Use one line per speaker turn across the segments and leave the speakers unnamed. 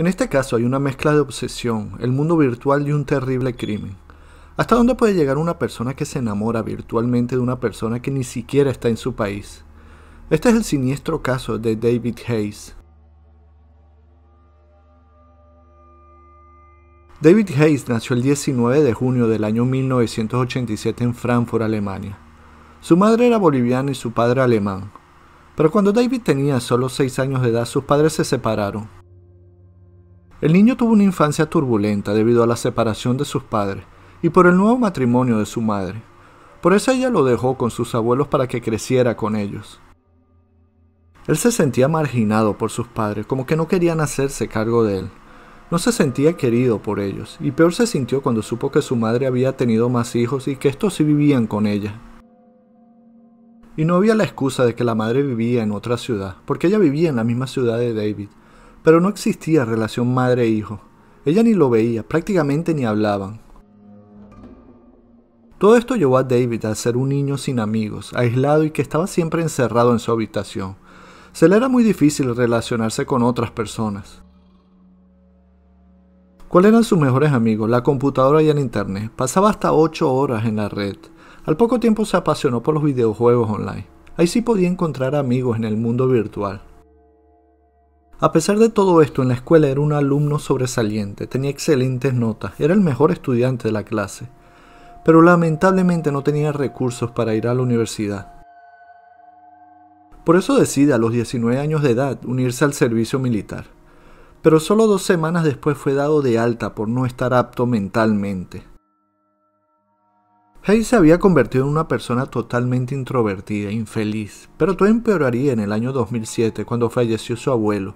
En este caso hay una mezcla de obsesión, el mundo virtual y un terrible crimen. ¿Hasta dónde puede llegar una persona que se enamora virtualmente de una persona que ni siquiera está en su país? Este es el siniestro caso de David Hayes. David Hayes nació el 19 de junio del año 1987 en Frankfurt, Alemania. Su madre era boliviana y su padre alemán. Pero cuando David tenía solo 6 años de edad, sus padres se separaron. El niño tuvo una infancia turbulenta debido a la separación de sus padres y por el nuevo matrimonio de su madre. Por eso ella lo dejó con sus abuelos para que creciera con ellos. Él se sentía marginado por sus padres, como que no querían hacerse cargo de él. No se sentía querido por ellos, y peor se sintió cuando supo que su madre había tenido más hijos y que estos sí vivían con ella. Y no había la excusa de que la madre vivía en otra ciudad, porque ella vivía en la misma ciudad de David, pero no existía relación madre-hijo. E Ella ni lo veía, prácticamente ni hablaban. Todo esto llevó a David a ser un niño sin amigos, aislado y que estaba siempre encerrado en su habitación. Se le era muy difícil relacionarse con otras personas. ¿Cuáles eran sus mejores amigos? La computadora y el internet. Pasaba hasta 8 horas en la red. Al poco tiempo se apasionó por los videojuegos online. Ahí sí podía encontrar amigos en el mundo virtual. A pesar de todo esto, en la escuela era un alumno sobresaliente, tenía excelentes notas, era el mejor estudiante de la clase, pero lamentablemente no tenía recursos para ir a la universidad. Por eso decide a los 19 años de edad unirse al servicio militar. Pero solo dos semanas después fue dado de alta por no estar apto mentalmente. Hayes se había convertido en una persona totalmente introvertida e infeliz, pero todo empeoraría en el año 2007 cuando falleció su abuelo.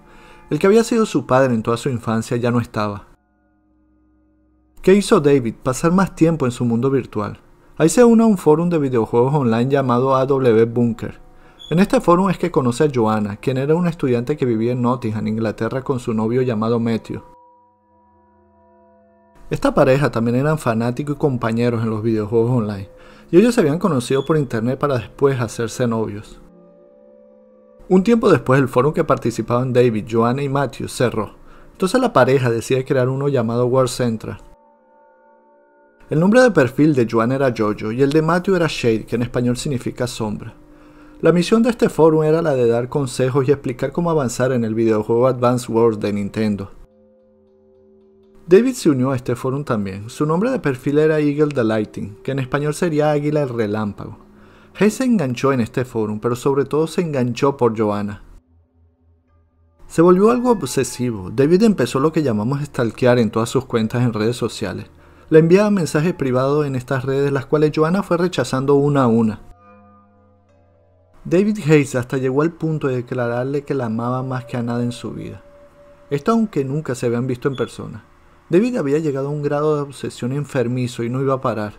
El que había sido su padre en toda su infancia ya no estaba. ¿Qué hizo David? Pasar más tiempo en su mundo virtual. Ahí se une a un fórum de videojuegos online llamado AW Bunker. En este fórum es que conoce a Joanna, quien era una estudiante que vivía en Nottingham, Inglaterra, con su novio llamado Matthew. Esta pareja también eran fanáticos y compañeros en los videojuegos online, y ellos se habían conocido por internet para después hacerse novios. Un tiempo después el foro que participaban David, Joanna y Matthew cerró, entonces la pareja decide crear uno llamado World Central. El nombre de perfil de Joan era Jojo y el de Matthew era Shade, que en español significa sombra. La misión de este foro era la de dar consejos y explicar cómo avanzar en el videojuego Advance Wars de Nintendo. David se unió a este foro también. Su nombre de perfil era Eagle the Lightning, que en español sería Águila el Relámpago. Hayes se enganchó en este foro, pero sobre todo se enganchó por Joanna. Se volvió algo obsesivo. David empezó lo que llamamos stalkear en todas sus cuentas en redes sociales. Le enviaba mensajes privados en estas redes, las cuales Joanna fue rechazando una a una. David Hayes hasta llegó al punto de declararle que la amaba más que a nada en su vida. Esto aunque nunca se habían visto en persona. David había llegado a un grado de obsesión enfermizo y no iba a parar.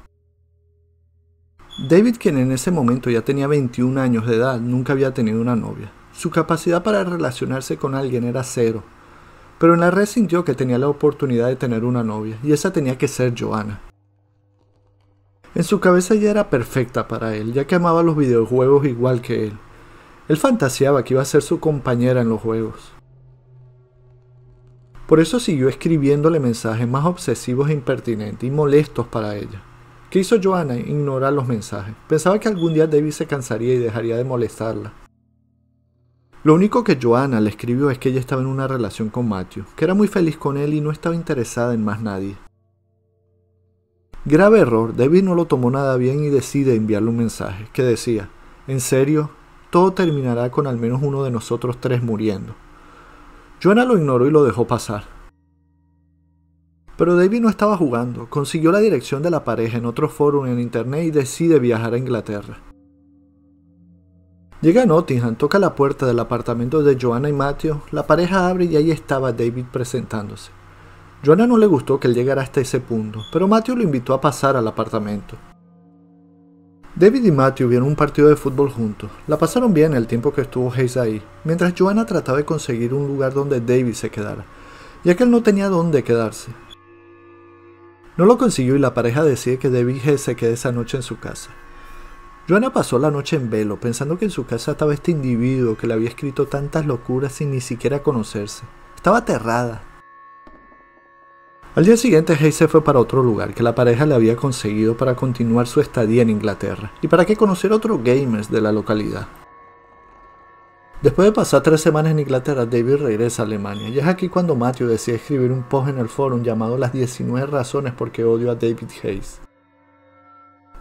David, quien en ese momento ya tenía 21 años de edad, nunca había tenido una novia. Su capacidad para relacionarse con alguien era cero, pero en la red sintió que tenía la oportunidad de tener una novia, y esa tenía que ser Joanna. En su cabeza ella era perfecta para él, ya que amaba los videojuegos igual que él. Él fantaseaba que iba a ser su compañera en los juegos. Por eso siguió escribiéndole mensajes más obsesivos e impertinentes y molestos para ella. ¿Qué hizo Joanna? Ignorar los mensajes. Pensaba que algún día David se cansaría y dejaría de molestarla. Lo único que Joanna le escribió es que ella estaba en una relación con Matthew, que era muy feliz con él y no estaba interesada en más nadie. Grave error, David no lo tomó nada bien y decide enviarle un mensaje que decía, en serio, todo terminará con al menos uno de nosotros tres muriendo. Joanna lo ignoró y lo dejó pasar. Pero David no estaba jugando, consiguió la dirección de la pareja en otro foro en internet y decide viajar a Inglaterra. Llega a Nottingham, toca la puerta del apartamento de Joanna y Matthew, la pareja abre y ahí estaba David presentándose. Joanna no le gustó que él llegara hasta ese punto, pero Matthew lo invitó a pasar al apartamento. David y Matthew vieron un partido de fútbol juntos. La pasaron bien el tiempo que estuvo Hayes ahí, mientras Joanna trataba de conseguir un lugar donde David se quedara, ya que él no tenía dónde quedarse. No lo consiguió y la pareja decide que David Hayes se quede esa noche en su casa. Joanna pasó la noche en velo, pensando que en su casa estaba este individuo que le había escrito tantas locuras sin ni siquiera conocerse. Estaba aterrada, al día siguiente, Hayes se fue para otro lugar que la pareja le había conseguido para continuar su estadía en Inglaterra y para que conociera otros gamers de la localidad. Después de pasar tres semanas en Inglaterra, David regresa a Alemania y es aquí cuando Matthew decide escribir un post en el forum llamado Las 19 razones por qué odio a David Hayes.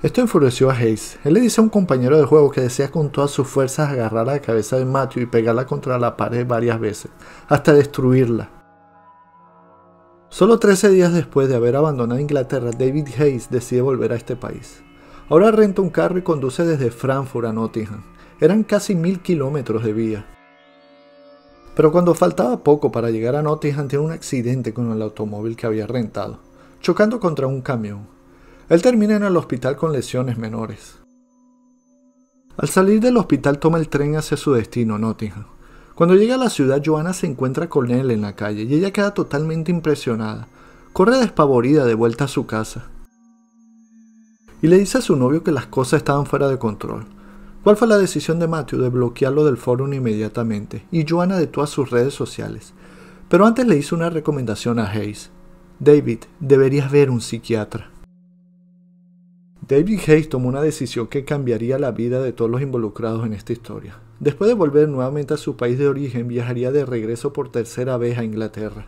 Esto enfureció a Hayes. Él le dice a un compañero de juego que desea con todas sus fuerzas agarrar la cabeza de Matthew y pegarla contra la pared varias veces, hasta destruirla. Solo 13 días después de haber abandonado Inglaterra, David Hayes decide volver a este país. Ahora renta un carro y conduce desde Frankfurt a Nottingham. Eran casi mil kilómetros de vía. Pero cuando faltaba poco para llegar a Nottingham, tiene un accidente con el automóvil que había rentado, chocando contra un camión. Él termina en el hospital con lesiones menores. Al salir del hospital toma el tren hacia su destino, Nottingham. Cuando llega a la ciudad, Joanna se encuentra con él en la calle y ella queda totalmente impresionada. Corre despavorida de vuelta a su casa. Y le dice a su novio que las cosas estaban fuera de control. ¿Cuál fue la decisión de Matthew de bloquearlo del foro inmediatamente? Y Joanna de todas sus redes sociales. Pero antes le hizo una recomendación a Hayes. David, deberías ver un psiquiatra. David Hayes tomó una decisión que cambiaría la vida de todos los involucrados en esta historia. Después de volver nuevamente a su país de origen, viajaría de regreso por tercera vez a Inglaterra.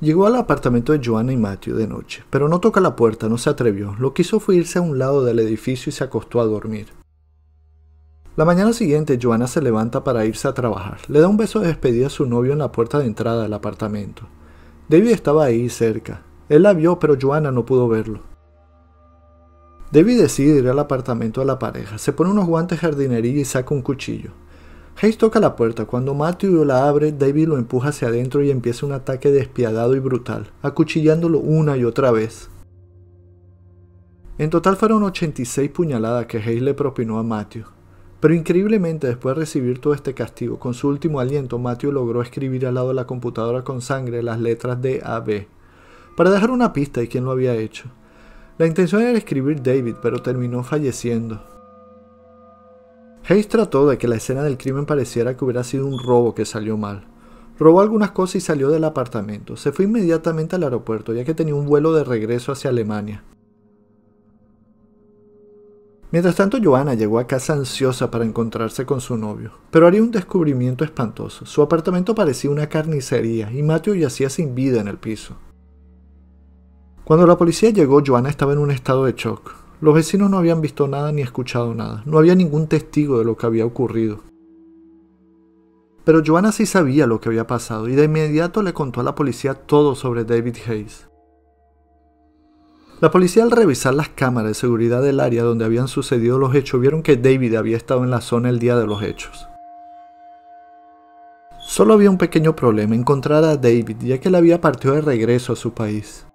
Llegó al apartamento de Joanna y Matthew de noche, pero no toca la puerta, no se atrevió. Lo que hizo fue irse a un lado del edificio y se acostó a dormir. La mañana siguiente, Joanna se levanta para irse a trabajar. Le da un beso de despedida a su novio en la puerta de entrada del apartamento. David estaba ahí cerca. Él la vio, pero Joanna no pudo verlo. David decide ir al apartamento de la pareja, se pone unos guantes de jardinería y saca un cuchillo. Hayes toca la puerta. Cuando Matthew la abre, David lo empuja hacia adentro y empieza un ataque despiadado y brutal, acuchillándolo una y otra vez. En total fueron 86 puñaladas que Hayes le propinó a Matthew. Pero increíblemente, después de recibir todo este castigo, con su último aliento, Matthew logró escribir al lado de la computadora con sangre las letras de B para dejar una pista de quién lo había hecho. La intención era escribir David, pero terminó falleciendo. Hayes trató de que la escena del crimen pareciera que hubiera sido un robo que salió mal. Robó algunas cosas y salió del apartamento. Se fue inmediatamente al aeropuerto, ya que tenía un vuelo de regreso hacia Alemania. Mientras tanto, Joanna llegó a casa ansiosa para encontrarse con su novio, pero haría un descubrimiento espantoso. Su apartamento parecía una carnicería y Matthew yacía sin vida en el piso. Cuando la policía llegó, Joana estaba en un estado de shock. Los vecinos no habían visto nada ni escuchado nada. No había ningún testigo de lo que había ocurrido. Pero Joanna sí sabía lo que había pasado y de inmediato le contó a la policía todo sobre David Hayes. La policía al revisar las cámaras de seguridad del área donde habían sucedido los hechos vieron que David había estado en la zona el día de los hechos. Solo había un pequeño problema, encontrar a David, ya que él había partido de regreso a su país.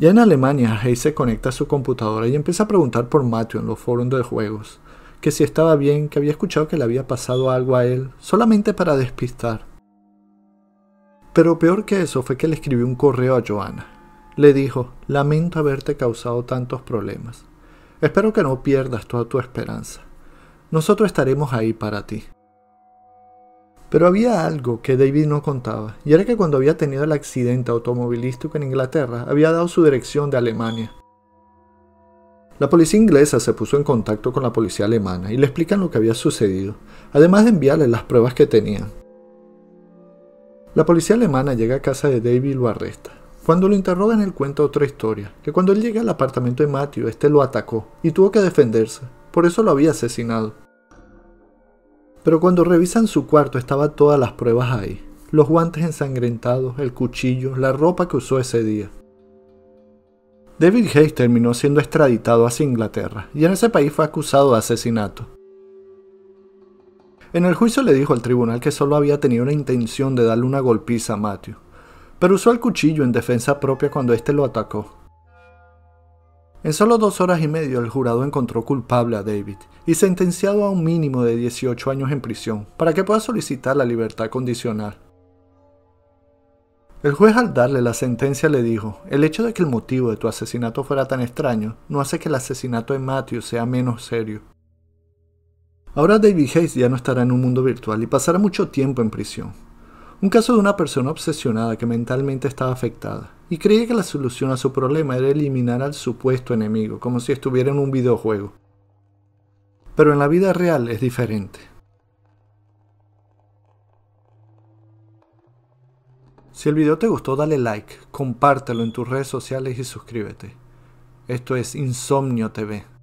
Ya en Alemania, Hayes se conecta a su computadora y empieza a preguntar por Matthew en los foros de juegos, que si estaba bien, que había escuchado que le había pasado algo a él, solamente para despistar. Pero peor que eso fue que le escribió un correo a Joanna. Le dijo, lamento haberte causado tantos problemas. Espero que no pierdas toda tu esperanza. Nosotros estaremos ahí para ti. Pero había algo que David no contaba, y era que cuando había tenido el accidente automovilístico en Inglaterra, había dado su dirección de Alemania. La policía inglesa se puso en contacto con la policía alemana y le explican lo que había sucedido, además de enviarle las pruebas que tenían. La policía alemana llega a casa de David y lo arresta. Cuando lo interrogan, él cuenta otra historia, que cuando él llega al apartamento de Matthew, este lo atacó y tuvo que defenderse, por eso lo había asesinado. Pero cuando revisan su cuarto estaba todas las pruebas ahí. Los guantes ensangrentados, el cuchillo, la ropa que usó ese día. David Hayes terminó siendo extraditado hacia Inglaterra y en ese país fue acusado de asesinato. En el juicio le dijo al tribunal que solo había tenido la intención de darle una golpiza a Matthew, pero usó el cuchillo en defensa propia cuando éste lo atacó, en solo dos horas y medio, el jurado encontró culpable a David y sentenciado a un mínimo de 18 años en prisión para que pueda solicitar la libertad condicional. El juez al darle la sentencia le dijo, el hecho de que el motivo de tu asesinato fuera tan extraño no hace que el asesinato de Matthew sea menos serio. Ahora David Hayes ya no estará en un mundo virtual y pasará mucho tiempo en prisión, un caso de una persona obsesionada que mentalmente estaba afectada y creía que la solución a su problema era eliminar al supuesto enemigo, como si estuviera en un videojuego. Pero en la vida real es diferente. Si el video te gustó, dale like, compártelo en tus redes sociales y suscríbete. Esto es Insomnio TV.